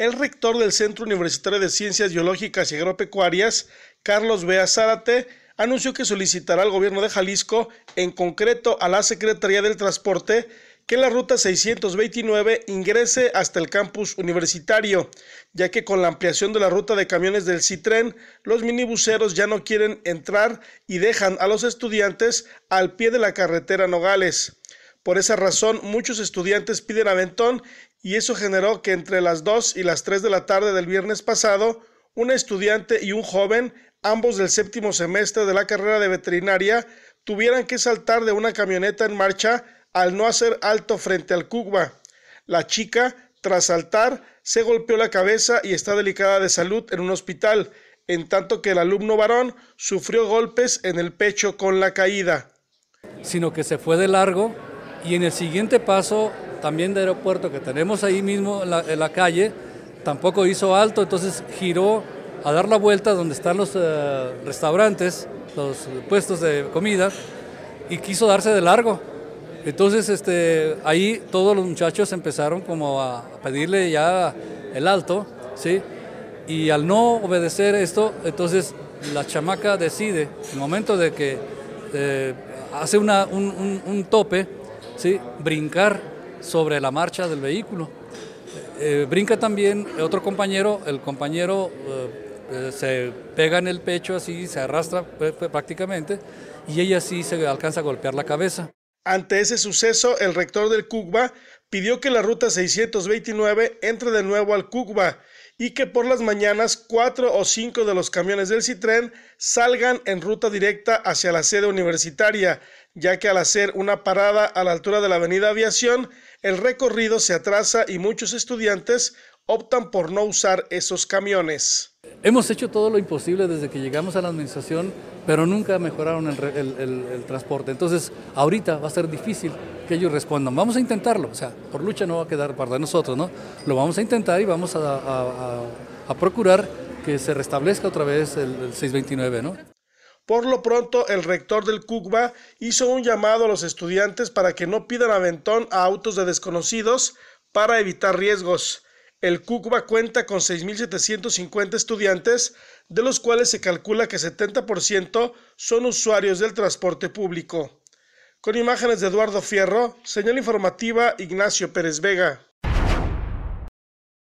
El rector del Centro Universitario de Ciencias Biológicas y Agropecuarias, Carlos Bea Zárate, anunció que solicitará al gobierno de Jalisco, en concreto a la Secretaría del Transporte, que la ruta 629 ingrese hasta el campus universitario, ya que con la ampliación de la ruta de camiones del Citren, los minibuseros ya no quieren entrar y dejan a los estudiantes al pie de la carretera Nogales. Por esa razón, muchos estudiantes piden aventón y eso generó que entre las 2 y las 3 de la tarde del viernes pasado, un estudiante y un joven, ambos del séptimo semestre de la carrera de veterinaria, tuvieran que saltar de una camioneta en marcha al no hacer alto frente al Cuba. La chica, tras saltar, se golpeó la cabeza y está delicada de salud en un hospital, en tanto que el alumno varón sufrió golpes en el pecho con la caída. Sino que se fue de largo y en el siguiente paso, también de aeropuerto, que tenemos ahí mismo en la, calle, tampoco hizo alto, entonces giró a dar la vuelta donde están los eh, restaurantes, los puestos de comida, y quiso darse de largo. Entonces este, ahí todos los muchachos empezaron como a pedirle ya el alto, ¿sí? Y al no obedecer esto, entonces la chamaca decide, en el momento de que eh, hace un tope, brincar sobre la marcha del vehículo. Eh, brinca también otro compañero, el compañero eh, eh, se pega en el pecho así, se arrastra pues, prácticamente y ella sí se alcanza a golpear la cabeza. Ante ese suceso, el rector del CUCBA pidió que la ruta 629 entre de nuevo al CUCBA y que por las mañanas cuatro o cinco de los camiones del Citren salgan en ruta directa hacia la sede universitaria, ya que al hacer una parada a la altura de la avenida Aviación, el recorrido se atrasa y muchos estudiantes optan por no usar esos camiones. Hemos hecho todo lo imposible desde que llegamos a la administración, pero nunca mejoraron el, transporte. Entonces, ahorita va a ser difícil que ellos respondan. Vamos a intentarlo, o sea, por lucha no va a quedar para nosotros, ¿no? Lo vamos a intentar y vamos a, a procurar que se restablezca otra vez el 629, ¿no? Por lo pronto, el rector del CUCBA hizo un llamado a los estudiantes para que no pidan aventón a autos de desconocidos para evitar riesgos. El CUCBA cuenta con 6.750 estudiantes, de los cuales se calcula que 70% son usuarios del transporte público. Con imágenes de Eduardo Fierro, señal informativa Ignacio Pérez Vega.